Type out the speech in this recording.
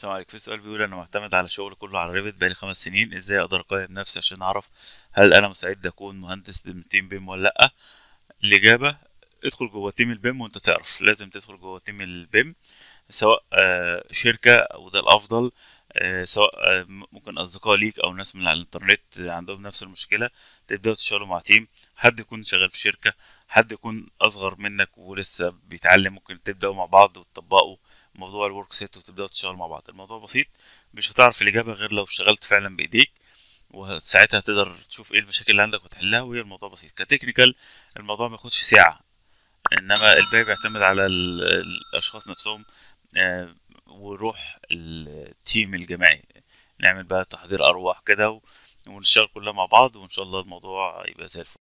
السلام عليكم في سؤال بيقول انا معتمد على شغل كله على ريفت بقالي خمس سنين ازاي اقدر اقيم نفسي عشان اعرف هل انا مستعد اكون مهندس تيم بيم ولا لا الاجابه ادخل جوه تيم البيم وانت تعرف لازم تدخل جوه تيم البيم سواء آه، شركه وده الافضل آه، سواء آه، ممكن اصدقاء ليك او ناس من على الانترنت عندهم نفس المشكله تبداوا تشتغلوا مع تيم حد يكون شغال في شركه حد يكون اصغر منك ولسه بيتعلم ممكن تبداوا مع بعض وتطبقوا موضوع الورك سيت وتبداوا تشتغلوا مع بعض الموضوع بسيط مش هتعرف الاجابه غير لو اشتغلت فعلا بايديك وساعتها تقدر تشوف ايه المشاكل اللي عندك وتحلها وهي الموضوع بسيط كتكنيكال الموضوع ما ياخدش ساعه انما الباقي بيعتمد على الاشخاص نفسهم آه، وروح التيم الجماعي نعمل بقى تحضير ارواح كده ونشتغل كلنا مع بعض وان شاء الله الموضوع يبقى زي الفل